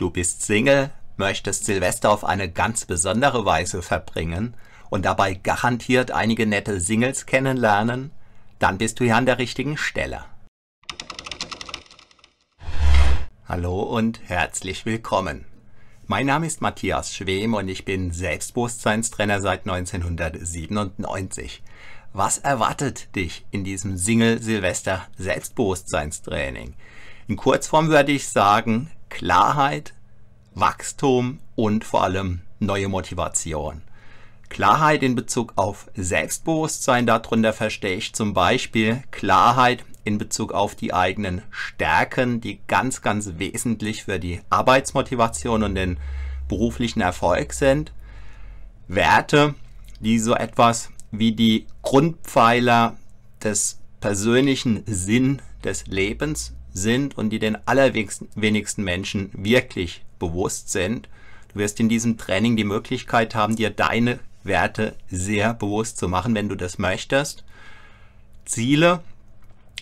Du bist Single, möchtest Silvester auf eine ganz besondere Weise verbringen und dabei garantiert einige nette Singles kennenlernen, dann bist du hier an der richtigen Stelle. Hallo und herzlich willkommen. Mein Name ist Matthias Schwem und ich bin Selbstbewusstseinstrainer seit 1997. Was erwartet dich in diesem Single Silvester Selbstbewusstseinstraining? In Kurzform würde ich sagen, Klarheit, Wachstum und vor allem neue Motivation. Klarheit in Bezug auf Selbstbewusstsein, darunter verstehe ich zum Beispiel Klarheit in Bezug auf die eigenen Stärken, die ganz, ganz wesentlich für die Arbeitsmotivation und den beruflichen Erfolg sind. Werte, die so etwas wie die Grundpfeiler des persönlichen Sinn des Lebens sind und die den allerwenigsten Menschen wirklich bewusst sind. Du wirst in diesem Training die Möglichkeit haben, dir deine Werte sehr bewusst zu machen, wenn du das möchtest. Ziele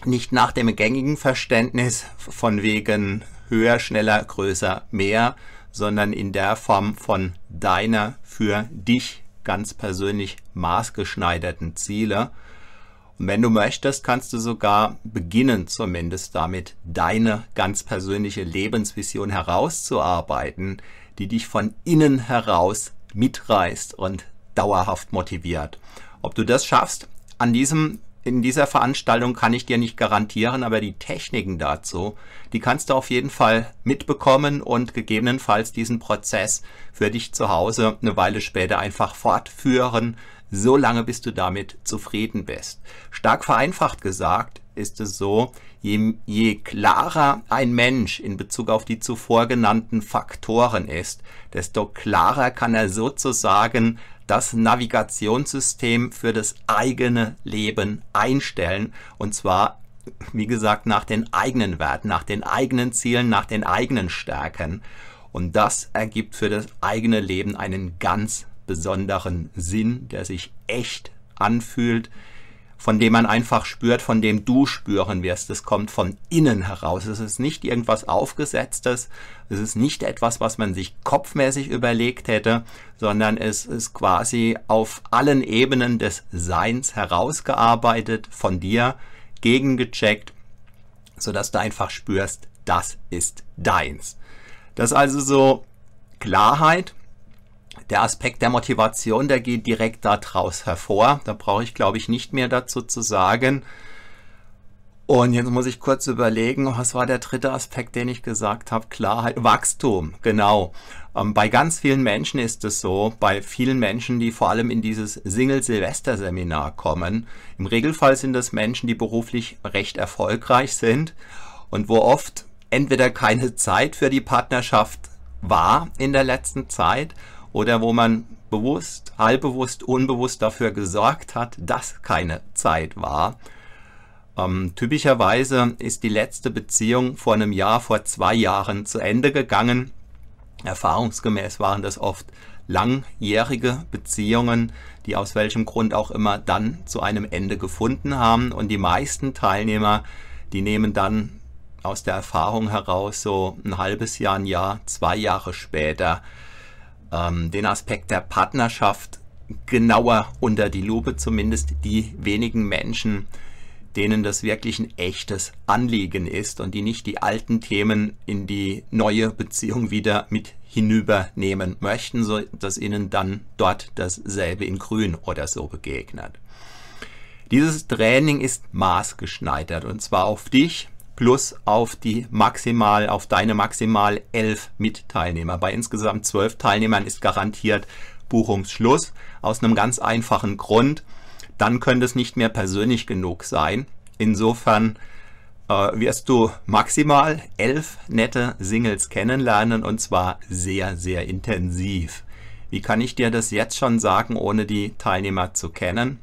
nicht nach dem gängigen Verständnis von wegen höher, schneller, größer, mehr, sondern in der Form von deiner für dich ganz persönlich maßgeschneiderten Ziele. Und wenn du möchtest, kannst du sogar beginnen, zumindest damit deine ganz persönliche Lebensvision herauszuarbeiten, die dich von innen heraus mitreißt und dauerhaft motiviert. Ob du das schaffst, an diesem in dieser Veranstaltung kann ich dir nicht garantieren, aber die Techniken dazu, die kannst du auf jeden Fall mitbekommen und gegebenenfalls diesen Prozess für dich zu Hause eine Weile später einfach fortführen, so lange, bis du damit zufrieden bist. Stark vereinfacht gesagt ist es so, je, je klarer ein Mensch in Bezug auf die zuvor genannten Faktoren ist, desto klarer kann er sozusagen das Navigationssystem für das eigene Leben einstellen. Und zwar, wie gesagt, nach den eigenen Werten, nach den eigenen Zielen, nach den eigenen Stärken. Und das ergibt für das eigene Leben einen ganz besonderen Sinn, der sich echt anfühlt, von dem man einfach spürt, von dem du spüren wirst. Das kommt von innen heraus. Es ist nicht irgendwas Aufgesetztes. Es ist nicht etwas, was man sich kopfmäßig überlegt hätte, sondern es ist quasi auf allen Ebenen des Seins herausgearbeitet, von dir gegengecheckt, sodass du einfach spürst, das ist deins. Das ist also so Klarheit, der Aspekt der Motivation, der geht direkt daraus hervor. Da brauche ich, glaube ich, nicht mehr dazu zu sagen. Und jetzt muss ich kurz überlegen, was war der dritte Aspekt, den ich gesagt habe? Klarheit, Wachstum, genau. Ähm, bei ganz vielen Menschen ist es so, bei vielen Menschen, die vor allem in dieses Single-Silvester-Seminar kommen. Im Regelfall sind das Menschen, die beruflich recht erfolgreich sind und wo oft entweder keine Zeit für die Partnerschaft war in der letzten Zeit oder wo man bewusst, halbbewusst, unbewusst dafür gesorgt hat, dass keine Zeit war. Ähm, typischerweise ist die letzte Beziehung vor einem Jahr, vor zwei Jahren zu Ende gegangen. Erfahrungsgemäß waren das oft langjährige Beziehungen, die aus welchem Grund auch immer dann zu einem Ende gefunden haben. Und die meisten Teilnehmer, die nehmen dann aus der Erfahrung heraus so ein halbes Jahr, ein Jahr, zwei Jahre später ähm, den Aspekt der Partnerschaft genauer unter die Lupe, zumindest die wenigen Menschen, denen das wirklich ein echtes Anliegen ist und die nicht die alten Themen in die neue Beziehung wieder mit hinübernehmen möchten, so dass ihnen dann dort dasselbe in Grün oder so begegnet. Dieses Training ist maßgeschneidert und zwar auf dich, plus auf die maximal, auf deine maximal elf Mitteilnehmer. Bei insgesamt zwölf Teilnehmern ist garantiert Buchungsschluss aus einem ganz einfachen Grund. Dann könnte es nicht mehr persönlich genug sein. Insofern äh, wirst du maximal elf nette Singles kennenlernen und zwar sehr, sehr intensiv. Wie kann ich dir das jetzt schon sagen, ohne die Teilnehmer zu kennen?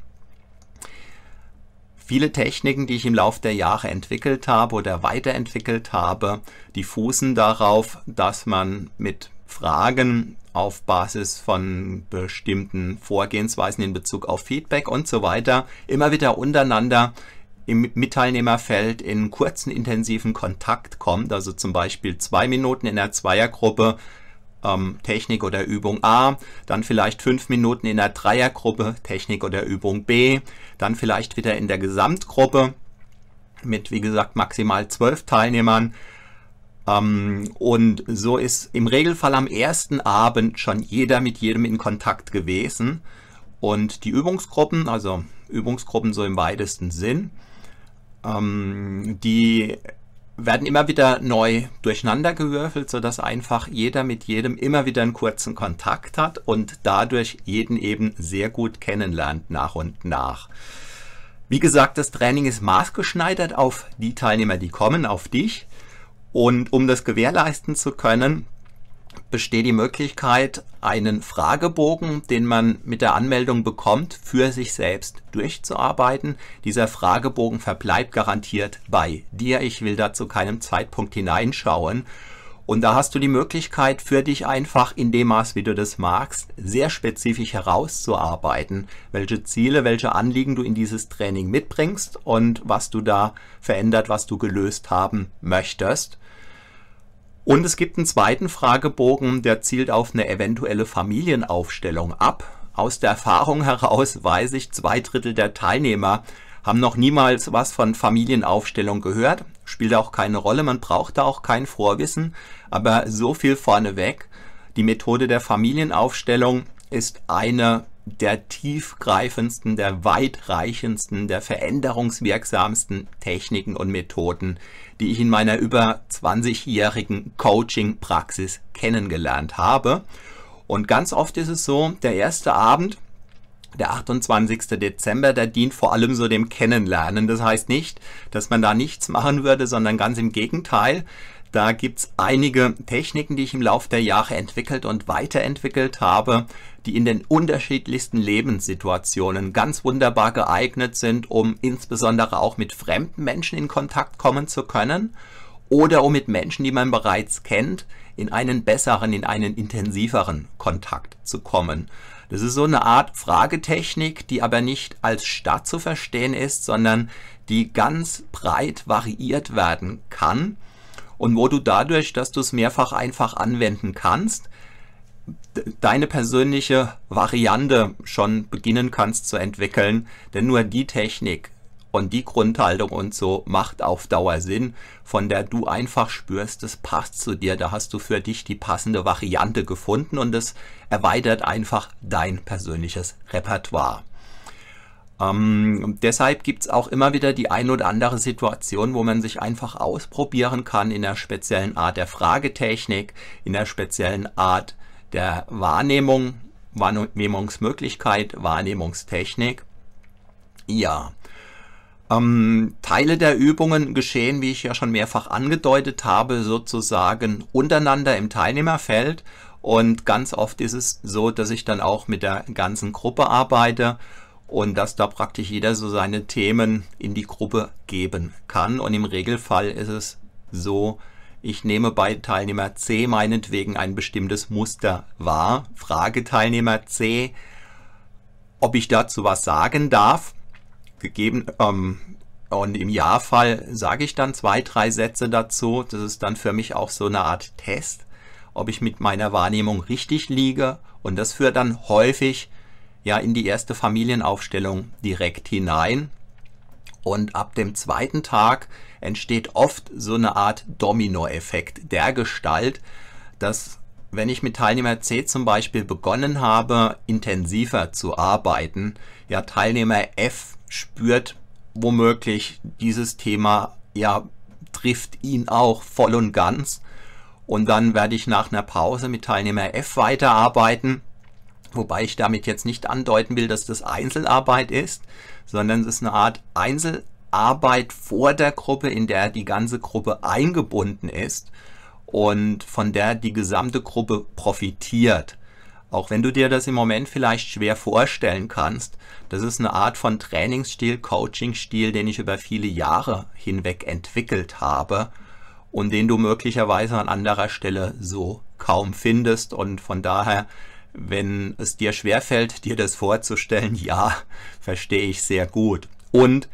Viele Techniken, die ich im Laufe der Jahre entwickelt habe oder weiterentwickelt habe, die fußen darauf, dass man mit Fragen auf Basis von bestimmten Vorgehensweisen in Bezug auf Feedback und so weiter immer wieder untereinander im Mitteilnehmerfeld in kurzen, intensiven Kontakt kommt. Also zum Beispiel zwei Minuten in der Zweiergruppe ähm, Technik oder Übung A, dann vielleicht fünf Minuten in der Dreiergruppe Technik oder Übung B, dann vielleicht wieder in der Gesamtgruppe mit, wie gesagt, maximal zwölf Teilnehmern. Ähm, und so ist im Regelfall am ersten Abend schon jeder mit jedem in Kontakt gewesen. Und die Übungsgruppen, also Übungsgruppen so im weitesten Sinn, ähm, die werden immer wieder neu durcheinander gewürfelt, sodass einfach jeder mit jedem immer wieder einen kurzen Kontakt hat und dadurch jeden eben sehr gut kennenlernt nach und nach. Wie gesagt, das Training ist maßgeschneidert auf die Teilnehmer, die kommen, auf dich. Und um das gewährleisten zu können, besteht die Möglichkeit, einen Fragebogen, den man mit der Anmeldung bekommt, für sich selbst durchzuarbeiten. Dieser Fragebogen verbleibt garantiert bei dir. Ich will da zu keinem Zeitpunkt hineinschauen. Und da hast du die Möglichkeit für dich einfach in dem Maß, wie du das magst, sehr spezifisch herauszuarbeiten, welche Ziele, welche Anliegen du in dieses Training mitbringst und was du da verändert, was du gelöst haben möchtest. Und es gibt einen zweiten Fragebogen, der zielt auf eine eventuelle Familienaufstellung ab. Aus der Erfahrung heraus weiß ich, zwei Drittel der Teilnehmer haben noch niemals was von Familienaufstellung gehört. Spielt auch keine Rolle, man braucht da auch kein Vorwissen. Aber so viel vorneweg. Die Methode der Familienaufstellung ist eine der tiefgreifendsten, der weitreichendsten, der veränderungswirksamsten Techniken und Methoden, die ich in meiner über 20-jährigen Coaching-Praxis kennengelernt habe. Und ganz oft ist es so, der erste Abend, der 28. Dezember, der dient vor allem so dem Kennenlernen. Das heißt nicht, dass man da nichts machen würde, sondern ganz im Gegenteil. Da gibt es einige Techniken, die ich im Laufe der Jahre entwickelt und weiterentwickelt habe, die in den unterschiedlichsten Lebenssituationen ganz wunderbar geeignet sind, um insbesondere auch mit fremden Menschen in Kontakt kommen zu können oder um mit Menschen, die man bereits kennt, in einen besseren, in einen intensiveren Kontakt zu kommen. Das ist so eine Art Fragetechnik, die aber nicht als Stadt zu verstehen ist, sondern die ganz breit variiert werden kann und wo du dadurch, dass du es mehrfach einfach anwenden kannst, deine persönliche Variante schon beginnen kannst zu entwickeln. Denn nur die Technik und die Grundhaltung und so macht auf Dauer Sinn, von der du einfach spürst, das passt zu dir. Da hast du für dich die passende Variante gefunden und es erweitert einfach dein persönliches Repertoire. Ähm, deshalb gibt es auch immer wieder die ein oder andere Situation, wo man sich einfach ausprobieren kann in der speziellen Art der Fragetechnik, in der speziellen Art der Wahrnehmung, Wahrnehmungsmöglichkeit, Wahrnehmungstechnik. Ja. Ähm, Teile der Übungen geschehen, wie ich ja schon mehrfach angedeutet habe, sozusagen untereinander im Teilnehmerfeld. Und ganz oft ist es so, dass ich dann auch mit der ganzen Gruppe arbeite und dass da praktisch jeder so seine Themen in die Gruppe geben kann. Und im Regelfall ist es so, ich nehme bei Teilnehmer C meinetwegen ein bestimmtes Muster wahr, frage Teilnehmer C, ob ich dazu was sagen darf, gegeben, ähm, und im Ja-Fall sage ich dann zwei, drei Sätze dazu. Das ist dann für mich auch so eine Art Test, ob ich mit meiner Wahrnehmung richtig liege. Und das führt dann häufig ja in die erste Familienaufstellung direkt hinein. Und ab dem zweiten Tag entsteht oft so eine Art Dominoeffekt der Gestalt, dass wenn ich mit Teilnehmer C zum Beispiel begonnen habe, intensiver zu arbeiten, ja, Teilnehmer F spürt womöglich dieses Thema, ja, trifft ihn auch voll und ganz. Und dann werde ich nach einer Pause mit Teilnehmer F weiterarbeiten Wobei ich damit jetzt nicht andeuten will, dass das Einzelarbeit ist, sondern es ist eine Art Einzelarbeit vor der Gruppe, in der die ganze Gruppe eingebunden ist und von der die gesamte Gruppe profitiert. Auch wenn du dir das im Moment vielleicht schwer vorstellen kannst, das ist eine Art von Trainingsstil, Coachingstil, den ich über viele Jahre hinweg entwickelt habe und den du möglicherweise an anderer Stelle so kaum findest und von daher wenn es dir schwerfällt, dir das vorzustellen, ja, verstehe ich sehr gut. Und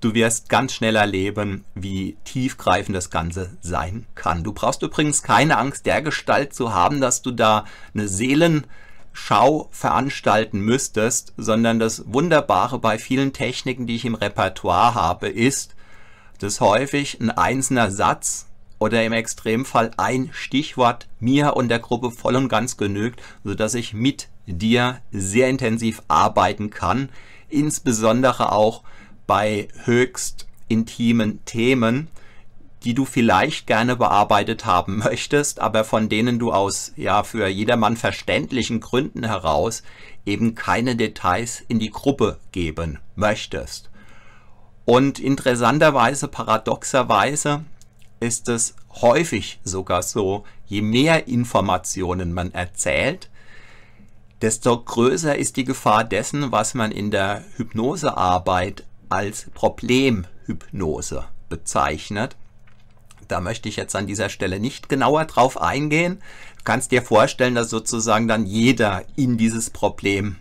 du wirst ganz schnell erleben, wie tiefgreifend das Ganze sein kann. Du brauchst übrigens keine Angst der Gestalt zu haben, dass du da eine Seelenschau veranstalten müsstest, sondern das Wunderbare bei vielen Techniken, die ich im Repertoire habe, ist, dass häufig ein einzelner Satz oder im Extremfall ein Stichwort mir und der Gruppe voll und ganz genügt, sodass ich mit dir sehr intensiv arbeiten kann, insbesondere auch bei höchst intimen Themen, die du vielleicht gerne bearbeitet haben möchtest, aber von denen du aus ja für jedermann verständlichen Gründen heraus eben keine Details in die Gruppe geben möchtest. Und interessanterweise, paradoxerweise, ist es häufig sogar so, je mehr Informationen man erzählt, desto größer ist die Gefahr dessen, was man in der Hypnosearbeit als Problemhypnose bezeichnet. Da möchte ich jetzt an dieser Stelle nicht genauer drauf eingehen. Du kannst dir vorstellen, dass sozusagen dann jeder in dieses Problem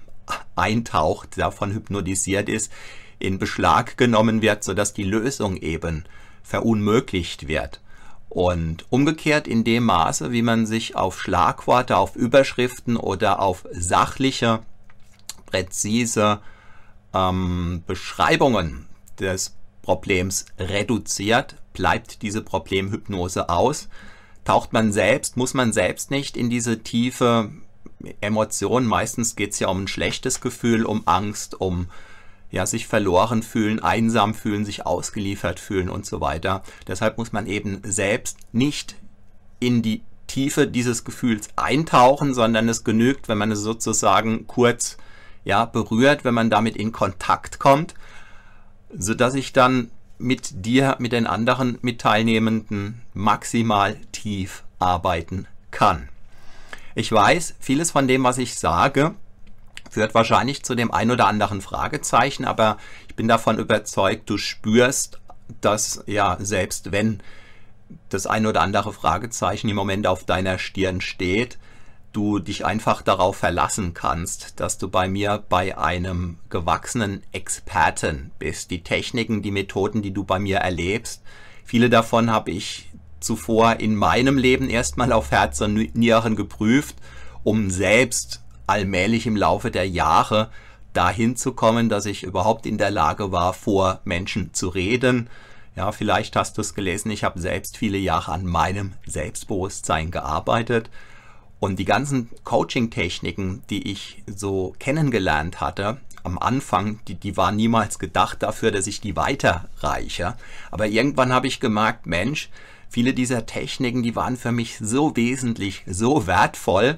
eintaucht, davon hypnotisiert ist, in Beschlag genommen wird, sodass die Lösung eben äh, verunmöglicht wird. Und umgekehrt in dem Maße, wie man sich auf Schlagworte, auf Überschriften oder auf sachliche, präzise ähm, Beschreibungen des Problems reduziert, bleibt diese Problemhypnose aus. Taucht man selbst, muss man selbst nicht in diese tiefe Emotion. Meistens geht es ja um ein schlechtes Gefühl, um Angst, um ja, sich verloren fühlen, einsam fühlen, sich ausgeliefert fühlen und so weiter. Deshalb muss man eben selbst nicht in die Tiefe dieses Gefühls eintauchen, sondern es genügt, wenn man es sozusagen kurz ja, berührt, wenn man damit in Kontakt kommt, sodass ich dann mit dir, mit den anderen Mitteilnehmenden maximal tief arbeiten kann. Ich weiß, vieles von dem, was ich sage, führt wahrscheinlich zu dem ein oder anderen Fragezeichen, aber ich bin davon überzeugt, du spürst, dass ja, selbst wenn das ein oder andere Fragezeichen im Moment auf deiner Stirn steht, du dich einfach darauf verlassen kannst, dass du bei mir bei einem gewachsenen Experten bist. Die Techniken, die Methoden, die du bei mir erlebst, viele davon habe ich zuvor in meinem Leben erstmal auf Herz und Nieren geprüft, um selbst allmählich im Laufe der Jahre dahin zu kommen, dass ich überhaupt in der Lage war, vor Menschen zu reden. Ja, vielleicht hast du es gelesen, ich habe selbst viele Jahre an meinem Selbstbewusstsein gearbeitet. Und die ganzen Coaching-Techniken, die ich so kennengelernt hatte am Anfang, die, die waren niemals gedacht dafür, dass ich die weiterreiche. Aber irgendwann habe ich gemerkt, Mensch, viele dieser Techniken, die waren für mich so wesentlich, so wertvoll,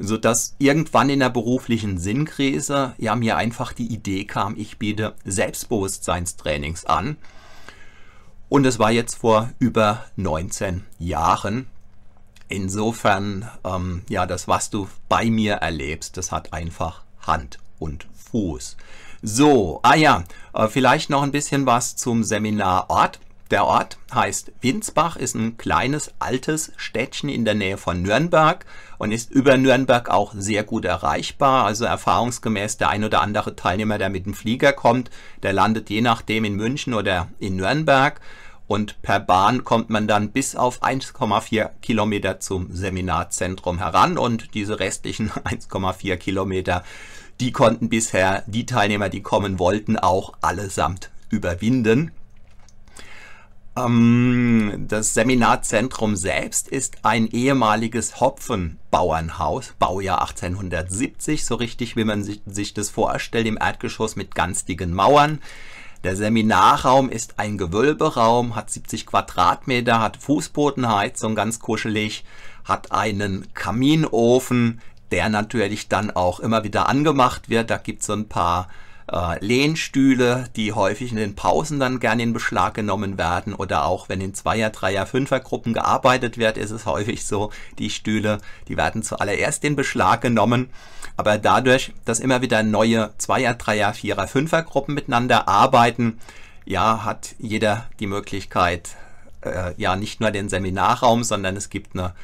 sodass irgendwann in der beruflichen Sinnkrise ja mir einfach die Idee kam, ich biete Selbstbewusstseinstrainings an. Und es war jetzt vor über 19 Jahren. Insofern, ähm, ja, das, was du bei mir erlebst, das hat einfach Hand und Fuß. So, ah ja, äh, vielleicht noch ein bisschen was zum Seminarort. Der Ort heißt Winsbach, ist ein kleines altes Städtchen in der Nähe von Nürnberg und ist über Nürnberg auch sehr gut erreichbar. Also erfahrungsgemäß der ein oder andere Teilnehmer, der mit dem Flieger kommt, der landet je nachdem in München oder in Nürnberg. Und per Bahn kommt man dann bis auf 1,4 Kilometer zum Seminarzentrum heran und diese restlichen 1,4 Kilometer, die konnten bisher die Teilnehmer, die kommen wollten, auch allesamt überwinden. Ähm, das Seminarzentrum selbst ist ein ehemaliges Hopfenbauernhaus, Baujahr 1870, so richtig wie man sich, das vorstellt, im Erdgeschoss mit ganz dicken Mauern. Der Seminarraum ist ein Gewölberaum, hat 70 Quadratmeter, hat Fußbodenheizung, ganz kuschelig, hat einen Kaminofen, der natürlich dann auch immer wieder angemacht wird. Da gibt es so ein paar äh, Lehnstühle, die häufig in den Pausen dann gerne in Beschlag genommen werden oder auch wenn in Zweier, Dreier, Fünfergruppen gearbeitet wird, ist es häufig so, die Stühle, die werden zuallererst in Beschlag genommen. Aber dadurch, dass immer wieder neue Zweier, Dreier, Vierer, Fünfergruppen miteinander arbeiten, ja, hat jeder die Möglichkeit, äh, ja, nicht nur den Seminarraum, sondern es gibt eine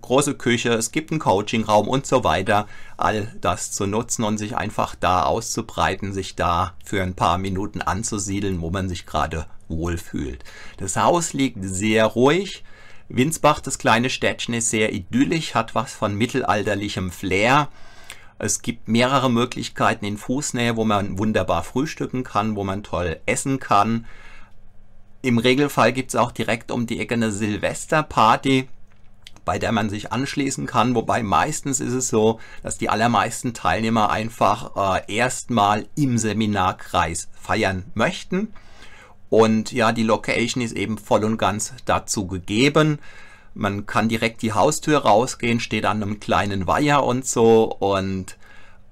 große Küche, es gibt einen Coachingraum und so weiter. All das zu nutzen und sich einfach da auszubreiten, sich da für ein paar Minuten anzusiedeln, wo man sich gerade wohlfühlt. Das Haus liegt sehr ruhig. Winsbach, das kleine Städtchen, ist sehr idyllisch, hat was von mittelalterlichem Flair. Es gibt mehrere Möglichkeiten in Fußnähe, wo man wunderbar frühstücken kann, wo man toll essen kann. Im Regelfall gibt es auch direkt um die Ecke eine Silvesterparty bei der man sich anschließen kann. Wobei meistens ist es so, dass die allermeisten Teilnehmer einfach äh, erstmal im Seminarkreis feiern möchten. Und ja, die Location ist eben voll und ganz dazu gegeben. Man kann direkt die Haustür rausgehen, steht an einem kleinen Weiher und so. Und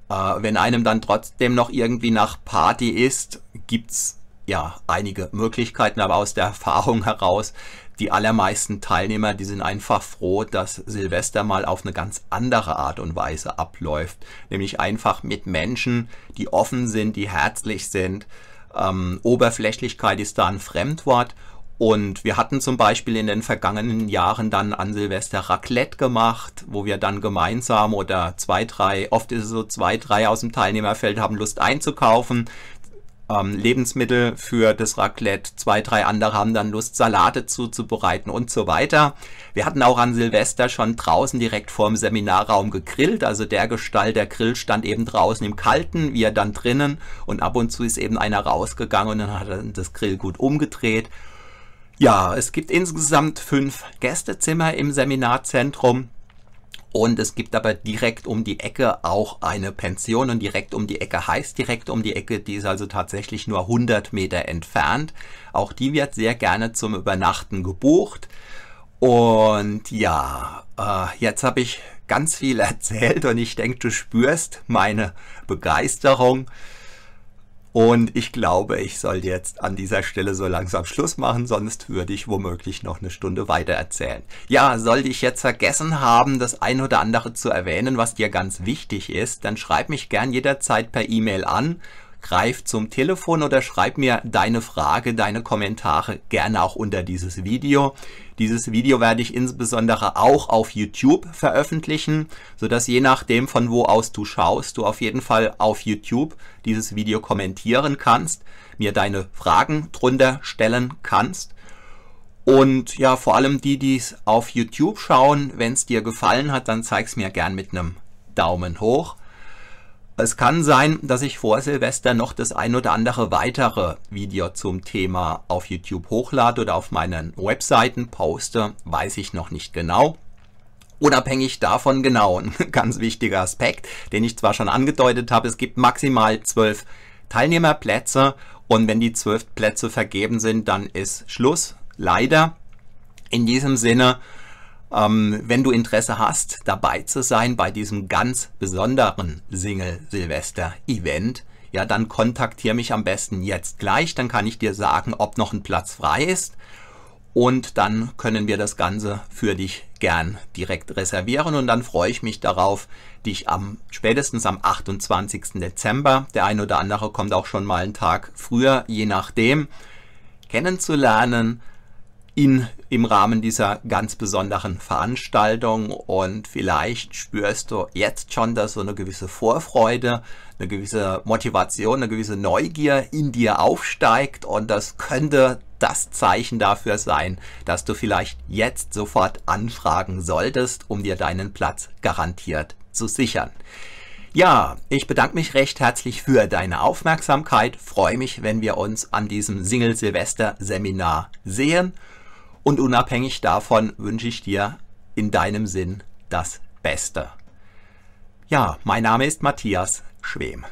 äh, wenn einem dann trotzdem noch irgendwie nach Party ist, gibt es ja einige Möglichkeiten, aber aus der Erfahrung heraus die allermeisten Teilnehmer, die sind einfach froh, dass Silvester mal auf eine ganz andere Art und Weise abläuft. Nämlich einfach mit Menschen, die offen sind, die herzlich sind. Ähm, Oberflächlichkeit ist da ein Fremdwort. Und wir hatten zum Beispiel in den vergangenen Jahren dann an Silvester Raclette gemacht, wo wir dann gemeinsam oder zwei, drei, oft ist es so zwei, drei aus dem Teilnehmerfeld haben Lust einzukaufen ähm, Lebensmittel für das Raclette. Zwei, drei andere haben dann Lust, Salate zuzubereiten und so weiter. Wir hatten auch an Silvester schon draußen direkt vorm Seminarraum gegrillt. Also der Gestalt, der Grill stand eben draußen im Kalten, wir dann drinnen und ab und zu ist eben einer rausgegangen und dann hat er das Grill gut umgedreht. Ja, es gibt insgesamt fünf Gästezimmer im Seminarzentrum. Und es gibt aber direkt um die Ecke auch eine Pension und direkt um die Ecke heißt direkt um die Ecke, die ist also tatsächlich nur 100 Meter entfernt. Auch die wird sehr gerne zum Übernachten gebucht. Und ja, äh, jetzt habe ich ganz viel erzählt und ich denke, du spürst meine Begeisterung. Und ich glaube, ich soll jetzt an dieser Stelle so langsam Schluss machen, sonst würde ich womöglich noch eine Stunde weiter erzählen. Ja, sollte ich jetzt vergessen haben, das ein oder andere zu erwähnen, was dir ganz wichtig ist, dann schreib mich gern jederzeit per E-Mail an greif zum Telefon oder schreib mir deine Frage, deine Kommentare gerne auch unter dieses Video. Dieses Video werde ich insbesondere auch auf YouTube veröffentlichen, sodass je nachdem von wo aus du schaust, du auf jeden Fall auf YouTube dieses Video kommentieren kannst, mir deine Fragen drunter stellen kannst. Und ja, vor allem die, die es auf YouTube schauen, wenn es dir gefallen hat, dann zeig es mir gern mit einem Daumen hoch. Es kann sein, dass ich vor Silvester noch das ein oder andere weitere Video zum Thema auf YouTube hochlade oder auf meinen Webseiten poste, weiß ich noch nicht genau. Unabhängig davon genau, ein ganz wichtiger Aspekt, den ich zwar schon angedeutet habe, es gibt maximal zwölf Teilnehmerplätze und wenn die zwölf Plätze vergeben sind, dann ist Schluss. Leider. In diesem Sinne ähm, wenn du Interesse hast, dabei zu sein bei diesem ganz besonderen Single-Silvester-Event, ja, dann kontaktiere mich am besten jetzt gleich. Dann kann ich dir sagen, ob noch ein Platz frei ist. Und dann können wir das Ganze für dich gern direkt reservieren. Und dann freue ich mich darauf, dich am spätestens am 28. Dezember, der ein oder andere kommt auch schon mal einen Tag früher, je nachdem, kennenzulernen in, im Rahmen dieser ganz besonderen Veranstaltung und vielleicht spürst du jetzt schon, dass so eine gewisse Vorfreude, eine gewisse Motivation, eine gewisse Neugier in dir aufsteigt und das könnte das Zeichen dafür sein, dass du vielleicht jetzt sofort anfragen solltest, um dir deinen Platz garantiert zu sichern. Ja, ich bedanke mich recht herzlich für deine Aufmerksamkeit, freue mich, wenn wir uns an diesem Single-Silvester-Seminar sehen und unabhängig davon wünsche ich dir in deinem Sinn das Beste. Ja, mein Name ist Matthias Schwem.